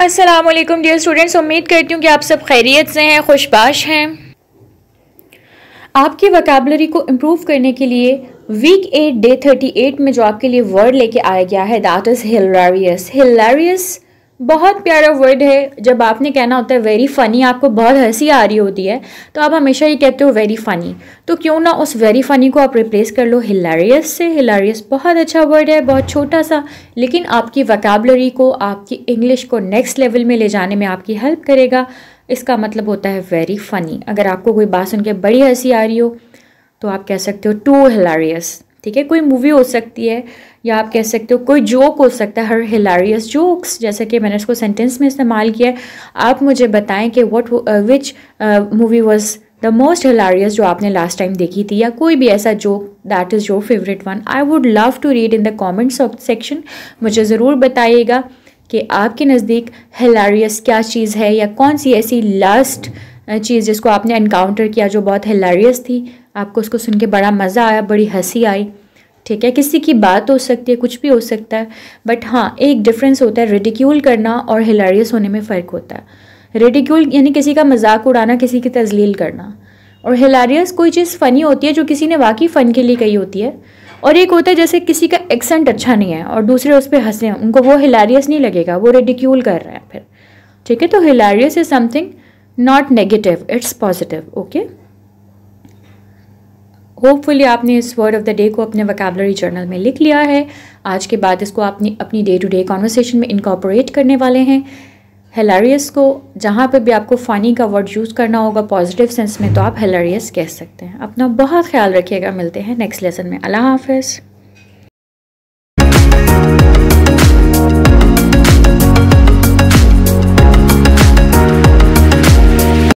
अस्सलाम वालेकुम dear students उम्मीद करती हूँ कि आप सब खैरियत से हैं खुशबाश हैं आपकी वकेबलरी को इम्प्रूव करने के लिए week eight day thirty eight में जो आपके लिए वर्ड लेके आया गया है दैट इज़ हिलारियस हिलारियस बहुत प्यारा वर्ड है जब आपने कहना होता है वेरी फ़नी आपको बहुत हंसी आ रही होती है तो आप हमेशा ये कहते हो वेरी फ़नी तो क्यों ना उस वेरी फ़नी को आप रिप्लेस कर लो हिलारियस से हिलारियस बहुत अच्छा वर्ड है बहुत छोटा सा लेकिन आपकी वकेबलरी को आपकी इंग्लिश को नेक्स्ट लेवल में ले जाने में आपकी हेल्प करेगा इसका मतलब होता है वेरी फ़नी अगर आपको कोई बात सुन के बड़ी हंसी आ रही हो तो आप कह सकते हो टू हिलारियस ठीक है कोई मूवी हो सकती है या आप कह सकते हो कोई जोक हो सकता है हर हिलारियस जोक्स जैसे कि मैंने इसको सेंटेंस में इस्तेमाल किया है आप मुझे बताएं कि what which movie was the most hilarious जो आपने लास्ट टाइम देखी थी या कोई भी ऐसा joke that is your favourite one I would love to read in the comment section मुझे ज़रूर बताइएगा कि आपके नज़दीक हिलारियस क्या चीज़ है या कौन सी ऐसी लास्ट चीज़ जिसको आपने इनकाउंटर किया जो बहुत हिलारियस थी आपको उसको सुन के बड़ा मज़ा आया बड़ी हंसी आई ठीक है किसी की बात हो सकती है कुछ भी हो सकता है बट हाँ एक डिफरेंस होता है रेडिक्यूल करना और हिलारियस होने में फ़र्क होता है रेडिक्यूल यानी किसी का मजाक उड़ाना किसी की तजलील करना और हिलारियस कोई चीज़ फ़नी होती है जो किसी ने वाकई फ़न के लिए कही होती है और एक होता है जैसे किसी का एक्सेंट अच्छा नहीं है और दूसरे उस पर हंसे हैं उनको वो हिलारियस नहीं लगेगा वो रेडिक्यूल कर रहे हैं फिर ठीक है तो hilarious is something not negative it's positive okay hopefully आपने इस वर्ड ऑफ द डे को अपने वकेबलरी जर्नल में लिख लिया है आज के बाद इसको आपने अपनी डे टू डे कॉन्वर्सेशन में इनकॉपोरेट करने वाले हैं हेलारियस को जहाँ पर भी आपको फ़ानी का वर्ड यूज़ करना होगा पॉजिटिव सेंस में तो आप हेलारियस कह सकते हैं अपना बहुत ख्याल रखिएगा मिलते हैं नेक्स्ट लेसन में अल्लाह हाफिज़